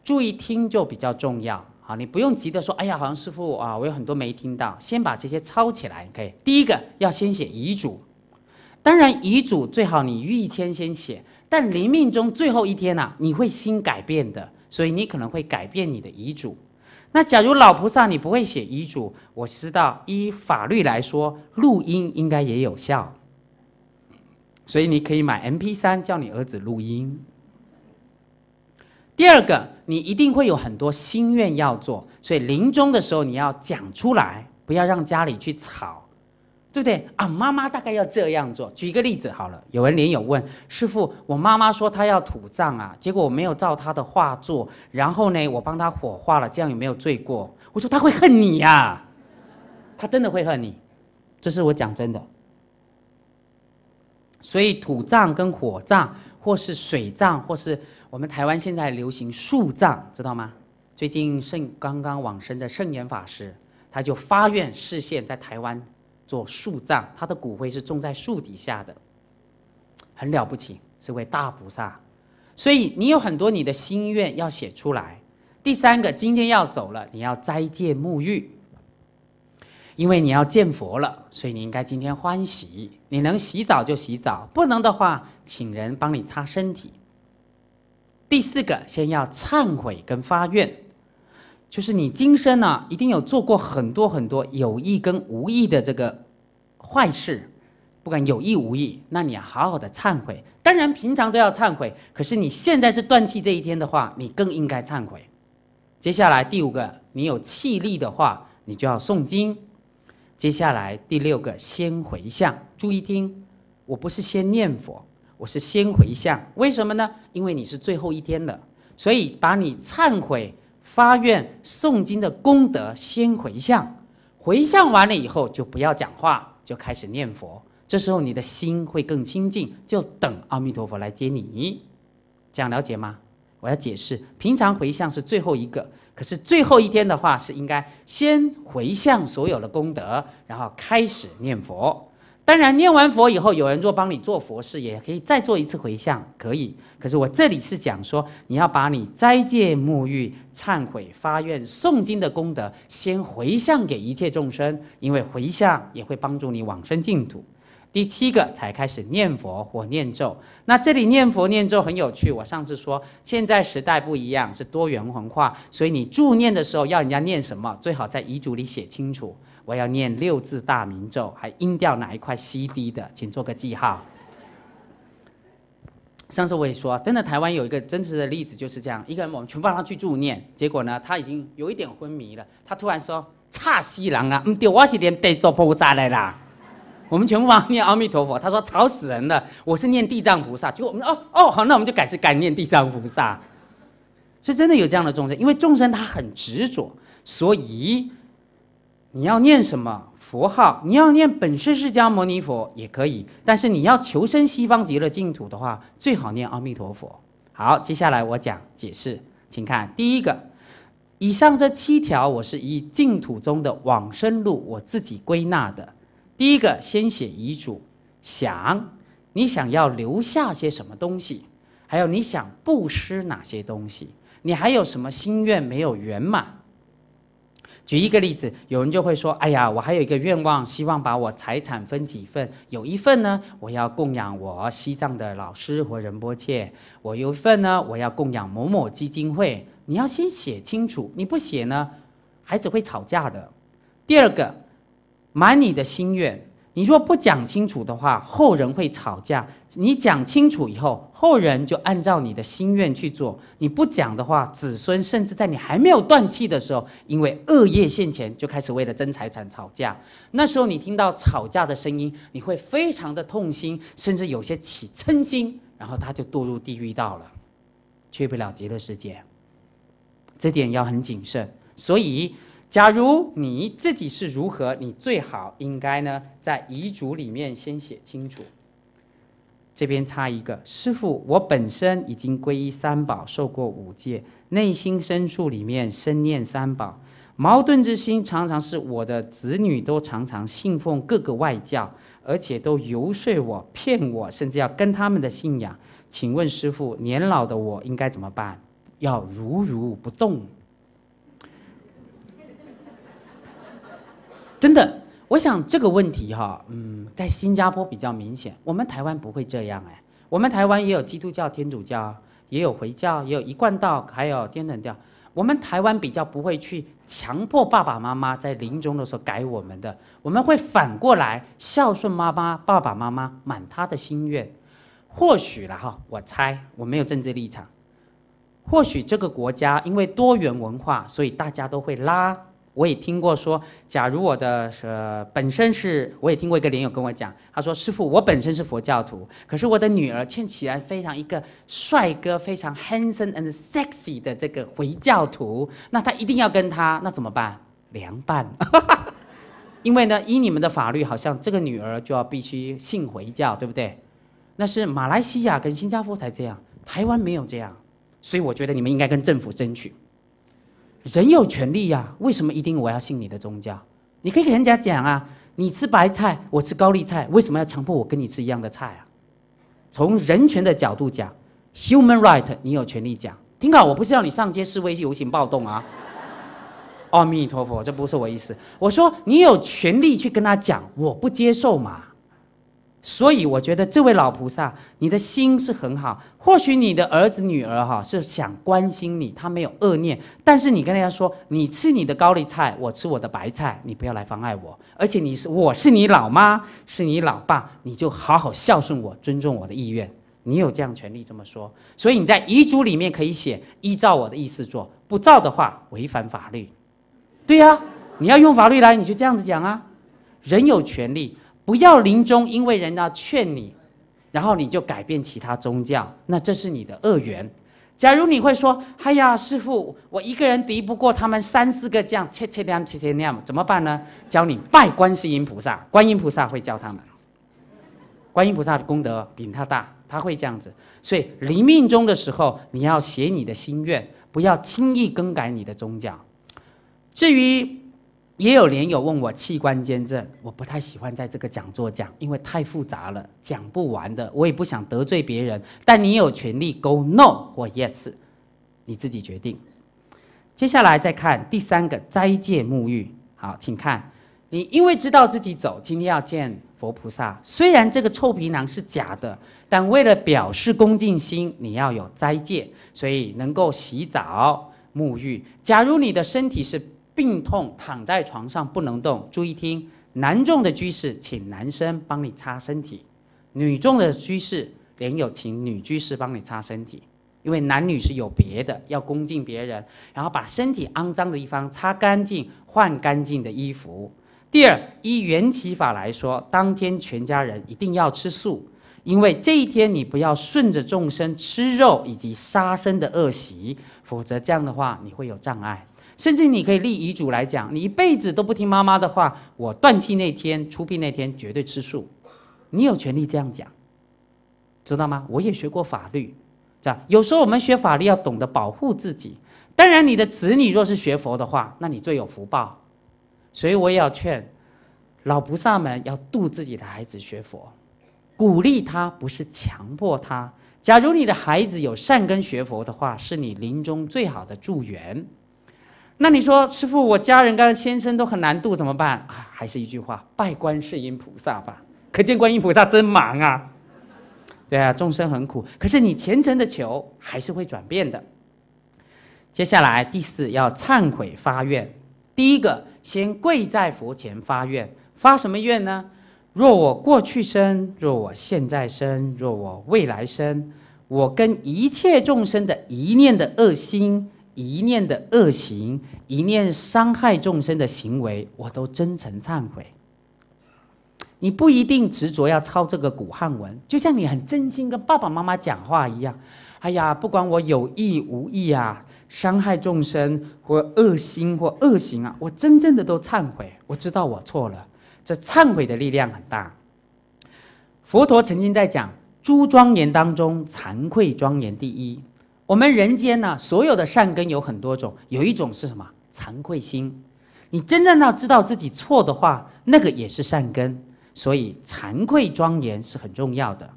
注意听就比较重要。好，你不用急着说，哎呀，黄老师傅啊，我有很多没听到，先把这些抄起来。可以，第一个要先写遗嘱，当然遗嘱最好你预先先写，但临命中最后一天啊，你会心改变的，所以你可能会改变你的遗嘱。那假如老菩萨你不会写遗嘱，我知道依法律来说，录音应该也有效，所以你可以买 M P 三叫你儿子录音。第二个，你一定会有很多心愿要做，所以临终的时候你要讲出来，不要让家里去吵。对不对啊？妈妈大概要这样做。举一个例子好了。有人连友问师傅：“我妈妈说她要土葬啊，结果我没有照她的话做，然后呢，我帮她火化了，这样有没有罪过？”我说：“她会恨你呀，她真的会恨你，这是我讲真的。”所以土葬跟火葬，或是水葬，或是我们台湾现在流行树葬，知道吗？最近圣刚刚往生的圣严法师，他就发愿视线在台湾。做树葬，他的骨灰是种在树底下的，很了不起，是位大菩萨。所以你有很多你的心愿要写出来。第三个，今天要走了，你要斋戒沐浴，因为你要见佛了，所以你应该今天欢喜。你能洗澡就洗澡，不能的话，请人帮你擦身体。第四个，先要忏悔跟发愿。就是你今生呢，一定有做过很多很多有意跟无意的这个坏事，不管有意无意，那你要好好的忏悔。当然平常都要忏悔，可是你现在是断气这一天的话，你更应该忏悔。接下来第五个，你有气力的话，你就要诵经。接下来第六个，先回向。注意听，我不是先念佛，我是先回向。为什么呢？因为你是最后一天了，所以把你忏悔。发愿诵经的功德先回向，回向完了以后就不要讲话，就开始念佛。这时候你的心会更清净，就等阿弥陀佛来接你。这样了解吗？我要解释，平常回向是最后一个，可是最后一天的话是应该先回向所有的功德，然后开始念佛。当然，念完佛以后，有人做帮你做佛事，也可以再做一次回向，可以。可是我这里是讲说，你要把你斋戒、沐浴、忏悔、发愿、诵经的功德，先回向给一切众生，因为回向也会帮助你往生净土。第七个才开始念佛或念咒。那这里念佛念咒很有趣，我上次说，现在时代不一样，是多元文化，所以你助念的时候要人家念什么，最好在遗嘱里写清楚。我要念六字大明咒，还音调哪一块 C D 的，请做个记号。上次我也说，真的，台湾有一个真实的例子就是这样：一个人，我们全部让他去助念，结果呢，他已经有一点昏迷了。他突然说：“差西郎啊，唔丢瓦西点做菩萨来啦！”我们全部帮他念阿弥陀佛。他说：“吵死人了，我是念地藏菩萨。”结果我们哦哦，好，那我们就改是改念地藏菩萨。是真的有这样的众生，因为众生他很执着，所以。你要念什么佛号？你要念本师释迦牟尼佛也可以，但是你要求生西方极乐净土的话，最好念阿弥陀佛。好，接下来我讲解释，请看第一个。以上这七条，我是以净土中的往生路我自己归纳的。第一个，先写遗嘱，想你想要留下些什么东西，还有你想布施哪些东西，你还有什么心愿没有圆满？举一个例子，有人就会说：“哎呀，我还有一个愿望，希望把我财产分几份，有一份呢，我要供养我西藏的老师和仁波切；我有一份呢，我要供养某某基金会。”你要先写清楚，你不写呢，孩子会吵架的。第二个，满你的心愿。你若不讲清楚的话，后人会吵架。你讲清楚以后，后人就按照你的心愿去做。你不讲的话，子孙甚至在你还没有断气的时候，因为恶业现前，就开始为了争财产吵架。那时候你听到吵架的声音，你会非常的痛心，甚至有些起嗔心，然后他就堕入地狱道了，去不了极乐世界。这点要很谨慎，所以。假如你自己是如何，你最好应该呢在遗嘱里面先写清楚。这边插一个，师傅，我本身已经皈依三宝，受过五戒，内心深处里面深念三宝，矛盾之心常常是我的子女都常常信奉各个外教，而且都游说我、骗我，甚至要跟他们的信仰。请问师傅，年老的我应该怎么办？要如如不动。真的，我想这个问题哈，嗯，在新加坡比较明显，我们台湾不会这样哎，我们台湾也有基督教、天主教，也有回教，也有一贯道，还有天等教。我们台湾比较不会去强迫爸爸妈妈在临终的时候改我们的，我们会反过来孝顺妈妈，爸爸妈妈满他的心愿。或许了哈，我猜我没有政治立场，或许这个国家因为多元文化，所以大家都会拉。我也听过说，假如我的呃本身是，我也听过一个莲友跟我讲，他说：“师傅，我本身是佛教徒，可是我的女儿欠起来非常一个帅哥，非常 handsome and sexy 的这个回教徒，那他一定要跟他，那怎么办？凉拌，因为呢，依你们的法律，好像这个女儿就要必须信回教，对不对？那是马来西亚跟新加坡才这样，台湾没有这样，所以我觉得你们应该跟政府争取。”人有权利呀，为什么一定我要信你的宗教？你可以给人家讲啊，你吃白菜，我吃高丽菜，为什么要强迫我跟你吃一样的菜啊？从人权的角度讲，human right，你有权利讲，听好。我不是要你上街示威、游行暴动啊。阿弥陀佛，这不是我意思。我说你有权利去跟他讲，我不接受嘛。所以我觉得这位老菩萨，你的心是很好。或许你的儿子女儿哈是想关心你，他没有恶念。但是你跟家说：“你吃你的高丽菜，我吃我的白菜，你不要来妨碍我。而且你是我是你老妈，是你老爸，你就好好孝顺我，尊重我的意愿。你有这样权利这么说。所以你在遗嘱里面可以写：依照我的意思做，不照的话违反法律。对呀，你要用法律来，你就这样子讲啊。人有权利。”不要临终，因为人家劝你，然后你就改变其他宗教，那这是你的恶缘。假如你会说：“哎呀，师傅，我一个人敌不过他们三四个将，切切念，切切念，怎么办呢？”教你拜观世音菩萨，观音菩萨会教他们。观音菩萨的功德比他大，他会这样子。所以临命终的时候，你要写你的心愿，不要轻易更改你的宗教。至于。也有莲友问我器官捐赠，我不太喜欢在这个讲座讲，因为太复杂了，讲不完的。我也不想得罪别人，但你有权利 go no 或 yes，你自己决定。接下来再看第三个斋戒沐浴。好，请看，你因为知道自己走，今天要见佛菩萨，虽然这个臭皮囊是假的，但为了表示恭敬心，你要有斋戒，所以能够洗澡沐浴。假如你的身体是，病痛躺在床上不能动，注意听。男众的居士，请男生帮你擦身体；女众的居士，连有请女居士帮你擦身体，因为男女是有别的，要恭敬别人。然后把身体肮脏的地方擦干净，换干净的衣服。第二，依缘起法来说，当天全家人一定要吃素，因为这一天你不要顺着众生吃肉以及杀生的恶习，否则这样的话你会有障碍。甚至你可以立遗嘱来讲，你一辈子都不听妈妈的话，我断气那天、出殡那天绝对吃素。你有权利这样讲，知道吗？我也学过法律，这样有时候我们学法律要懂得保护自己。当然，你的子女若是学佛的话，那你最有福报。所以我也要劝老菩萨们要度自己的孩子学佛，鼓励他，不是强迫他。假如你的孩子有善根学佛的话，是你临终最好的助缘。那你说，师傅，我家人跟先生都很难度，怎么办？啊，还是一句话，拜观世音菩萨吧。可见观音菩萨真忙啊。对啊，众生很苦，可是你虔诚的求，还是会转变的。接下来第四要忏悔发愿，第一个先跪在佛前发愿，发什么愿呢？若我过去生，若我现在生，若我未来生，我跟一切众生的一念的恶心。一念的恶行，一念伤害众生的行为，我都真诚忏悔。你不一定执着要抄这个古汉文，就像你很真心跟爸爸妈妈讲话一样。哎呀，不管我有意无意啊，伤害众生或恶心或恶行啊，我真正的都忏悔。我知道我错了，这忏悔的力量很大。佛陀曾经在讲诸庄严当中，惭愧庄严第一。我们人间呢，所有的善根有很多种，有一种是什么？惭愧心。你真正要知道自己错的话，那个也是善根。所以惭愧庄严是很重要的。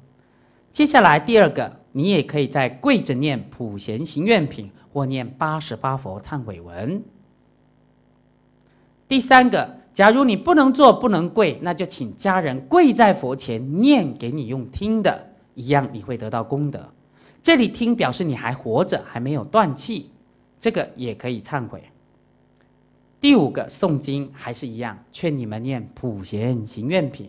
接下来第二个，你也可以在跪着念《普贤行愿品》，或念《八十八佛忏悔文》。第三个，假如你不能坐，不能跪，那就请家人跪在佛前念给你用听的，一样你会得到功德。这里听表示你还活着，还没有断气，这个也可以忏悔。第五个诵经还是一样，劝你们念《普贤行愿品》，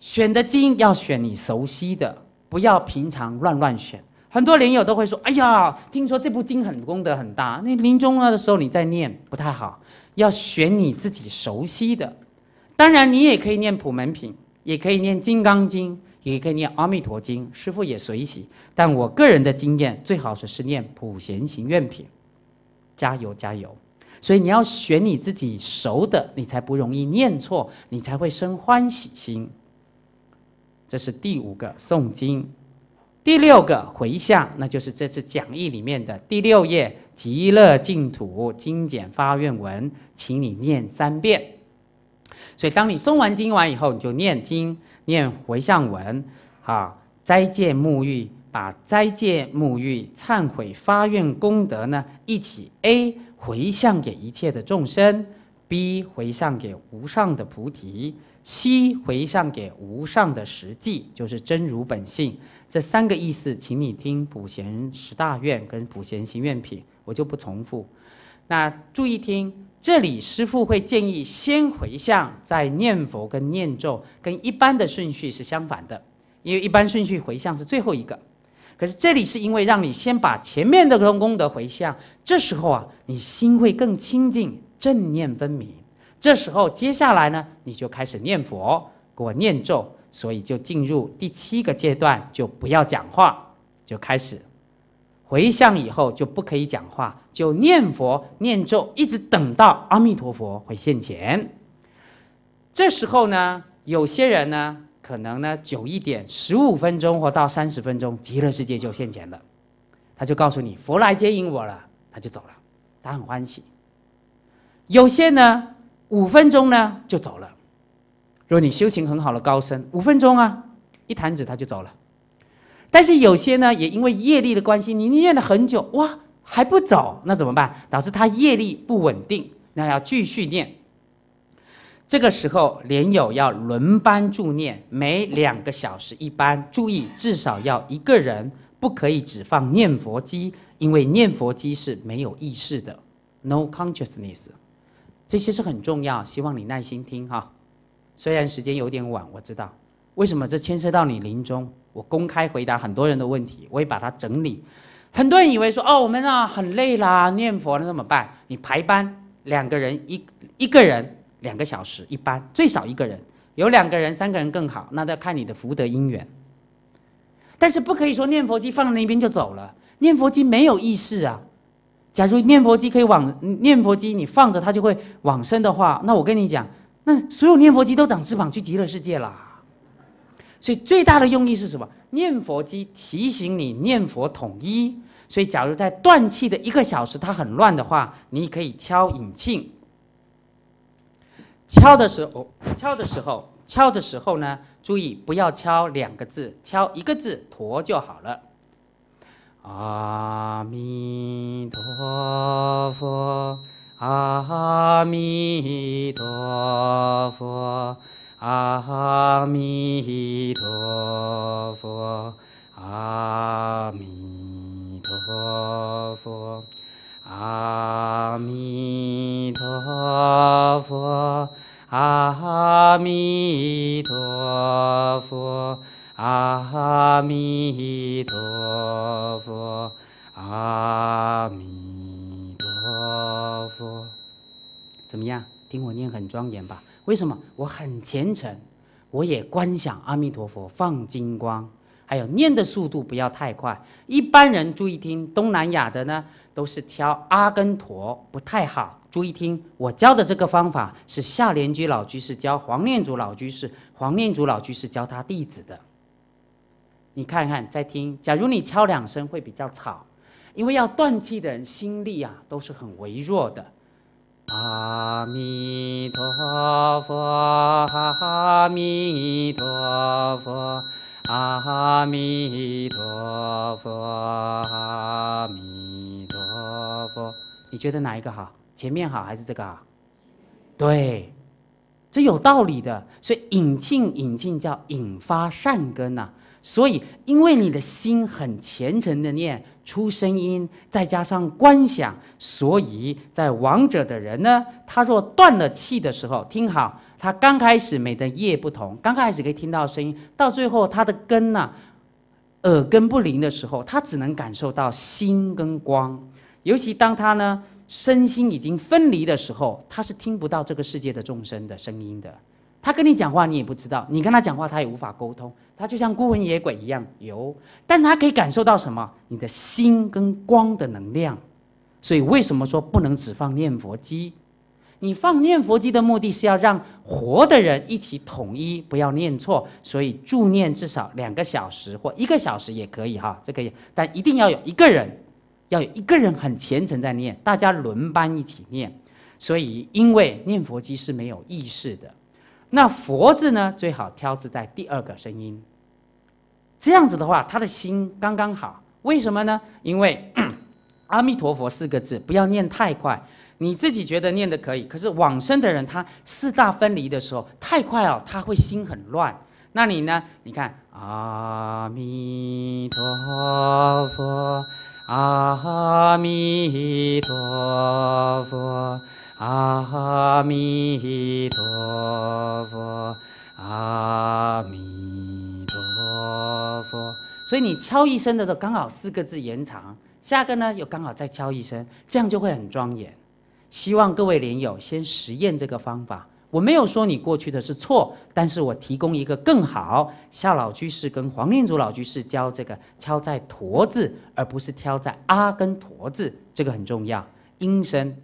选的经要选你熟悉的，不要平常乱乱选。很多林友都会说：“哎呀，听说这部经很功德很大，那临终了的时候你再念不太好，要选你自己熟悉的。当然，你也可以念《普门品》，也可以念《金刚经》。”也可以念《阿弥陀经》，师父也随喜。但我个人的经验，最好是是念《普贤行愿品》。加油，加油！所以你要选你自己熟的，你才不容易念错，你才会生欢喜心。这是第五个诵经，第六个回向，那就是这次讲义里面的第六页《极乐净土经简发愿文》，请你念三遍。所以，当你诵完经完以后，你就念经。念回向文，啊，斋戒沐浴，把斋戒沐浴、忏悔、发愿、功德呢，一起 A 回向给一切的众生，B 回向给无上的菩提，C 回向给无上的实际，就是真如本性。这三个意思，请你听《普贤十大愿》跟《普贤行愿品》，我就不重复。那注意听。这里师父会建议先回向，再念佛跟念咒，跟一般的顺序是相反的，因为一般顺序回向是最后一个，可是这里是因为让你先把前面的功德回向，这时候啊，你心会更清净，正念分明。这时候接下来呢，你就开始念佛，给我念咒，所以就进入第七个阶段，就不要讲话，就开始。回向以后就不可以讲话，就念佛、念咒，一直等到阿弥陀佛回现前。这时候呢，有些人呢，可能呢久一点，十五分钟或到三十分钟，极乐世界就现前了，他就告诉你佛来接引我了，他就走了，他很欢喜。有些呢，五分钟呢就走了。如果你修行很好的高僧，五分钟啊，一弹指他就走了。但是有些呢，也因为业力的关系，你念了很久哇还不走，那怎么办？导致他业力不稳定，那要继续念。这个时候，莲友要轮班助念，每两个小时一班。注意，至少要一个人，不可以只放念佛机，因为念佛机是没有意识的 （no consciousness）。这些是很重要，希望你耐心听哈。虽然时间有点晚，我知道为什么这牵涉到你临终。我公开回答很多人的问题，我也把它整理。很多人以为说，哦，我们啊很累啦，念佛那怎么办？你排班，两个人一一个人两个小时一班，最少一个人，有两个人、三个人更好。那要看你的福德因缘。但是不可以说念佛机放在那边就走了，念佛机没有意识啊。假如念佛机可以往念佛机你放着它就会往生的话，那我跟你讲，那所有念佛机都长翅膀去极乐世界了。所以最大的用意是什么？念佛机提醒你念佛统一。所以，假如在断气的一个小时，它很乱的话，你可以敲引磬。敲的时候，敲的时候，敲的时候呢，注意不要敲两个字，敲一个字“陀”就好了。阿弥陀佛，阿弥陀佛。阿弥陀佛，阿弥陀佛，阿弥陀佛，阿弥陀佛，阿弥陀佛，阿弥陀佛，怎么样？听我念，很庄严吧？为什么我很虔诚？我也观想阿弥陀佛放金光，还有念的速度不要太快。一般人注意听，东南亚的呢都是挑阿根陀不太好。注意听，我教的这个方法是夏莲居老居士教黄念祖老居士，黄念祖老居士教他弟子的。你看看再听，假如你敲两声会比较吵，因为要断气的人心力啊都是很微弱的。阿弥陀佛，阿弥陀佛，阿弥陀佛，阿弥陀佛。你觉得哪一个好？前面好还是这个好？对，这有道理的。所以引进、引进叫引发善根呐。所以，因为你的心很虔诚的念出声音，再加上观想，所以在王者的人呢，他若断了气的时候，听好，他刚开始每的夜不同，刚开始可以听到声音，到最后他的根呢，耳根不灵的时候，他只能感受到心跟光。尤其当他呢身心已经分离的时候，他是听不到这个世界的众生的声音的，他跟你讲话你也不知道，你跟他讲话他也无法沟通。他就像孤魂野鬼一样游，但他可以感受到什么？你的心跟光的能量。所以为什么说不能只放念佛机？你放念佛机的目的是要让活的人一起统一，不要念错。所以助念至少两个小时或一个小时也可以哈，这可以，但一定要有一个人，要有一个人很虔诚在念，大家轮班一起念。所以因为念佛机是没有意识的，那佛字呢，最好挑字在第二个声音。这样子的话，他的心刚刚好。为什么呢？因为 “阿弥陀佛”四个字不要念太快。你自己觉得念的可以，可是往生的人他四大分离的时候太快哦，他会心很乱。那你呢？你看“阿弥陀佛，阿弥陀佛，阿弥陀佛，阿弥”。佛，所以你敲一声的时候，刚好四个字延长，下个呢又刚好再敲一声，这样就会很庄严。希望各位莲友先实验这个方法。我没有说你过去的是错，但是我提供一个更好。夏老居士跟黄念祖老居士教这个敲在陀字，而不是敲在阿跟陀字，这个很重要。音声。